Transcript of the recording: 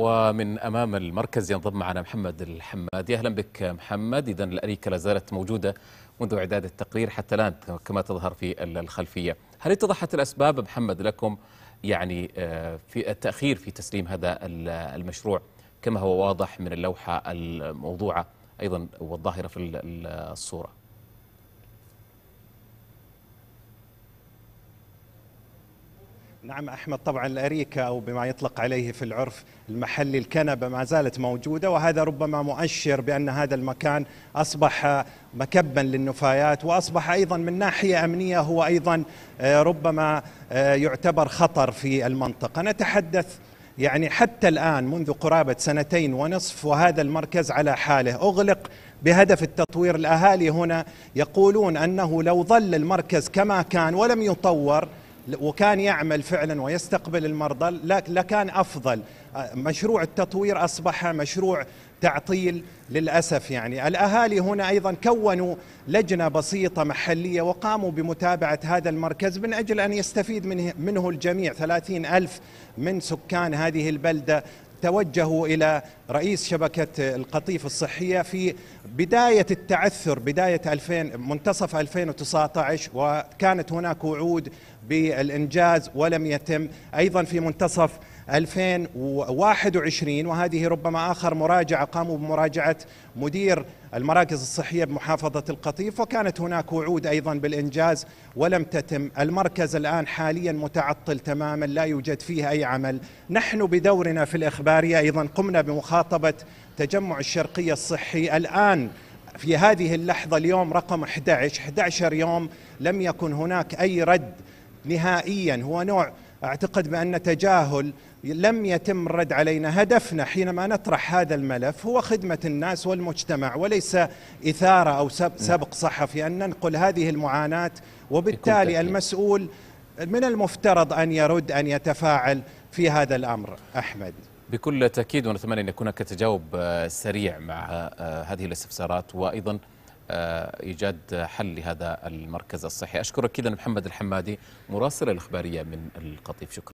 ومن أمام المركز ينضم معنا محمد الحمادي أهلا بك محمد إذا الأريكة لا زالت موجودة منذ إعداد التقرير حتى الآن كما تظهر في الخلفية هل اتضحت الأسباب محمد لكم يعني آه، في التأخير في تسليم هذا المشروع كما هو واضح من اللوحة الموضوعة أيضا والظاهرة في الصورة نعم احمد طبعا الاريكه او بما يطلق عليه في العرف المحلي الكنبه ما زالت موجوده وهذا ربما مؤشر بان هذا المكان اصبح مكبا للنفايات واصبح ايضا من ناحيه امنيه هو ايضا آه، ربما آه، يعتبر خطر في المنطقه نتحدث يعني حتى الان منذ قرابه سنتين ونصف وهذا المركز على حاله اغلق بهدف التطوير الاهالي هنا يقولون انه لو ظل المركز كما كان ولم يطور وكان يعمل فعلا ويستقبل المرضى لكان أفضل آه، مشروع التطوير أصبح مشروع تعطيل للأسف يعني الأهالي هنا أيضا كونوا لجنة بسيطة محلية وقاموا بمتابعة هذا المركز من أجل أن يستفيد منه, الجميع ثلاثين ألف من سكان هذه البلدة توجهوا إلى رئيس شبكة القطيف الصحية في بداية التعثر بداية 2000 منتصف 2019 وكانت هناك وعود بالإنجاز ولم يتم أيضا في منتصف 2021 وهذه ربما آخر مراجعة قاموا بمراجعة مدير المراكز الصحية بمحافظة القطيف وكانت هناك وعود أيضا بالإنجاز ولم تتم المركز الآن حاليا متعطل تماما لا يوجد فيه أي عمل نحن بدورنا في الإخبارية أيضا قمنا بمخاطبة تجمع الشرقية الصحي الآن في هذه اللحظة اليوم رقم 11 11 يوم لم يكن هناك أي رد نهائيا هو نوع أعتقد بأن تجاهل لم يتم الرد علينا هدفنا حينما نطرح هذا الملف هو خدمة الناس والمجتمع وليس إثارة أو نعم. سبق صحفي أن ننقل هذه المعاناة وبالتالي المسؤول من المفترض أن يرد أن يتفاعل في هذا الأمر أحمد بكل تأكيد ونتمنى أن يكون هناك تجاوب آه، سريع مع آه، هذه الاستفسارات وأيضا آه، ايجاد حل لهذا المركز الصحي اشكرك كذا محمد الحمادي مراسل الاخباريه من القطيف شكرا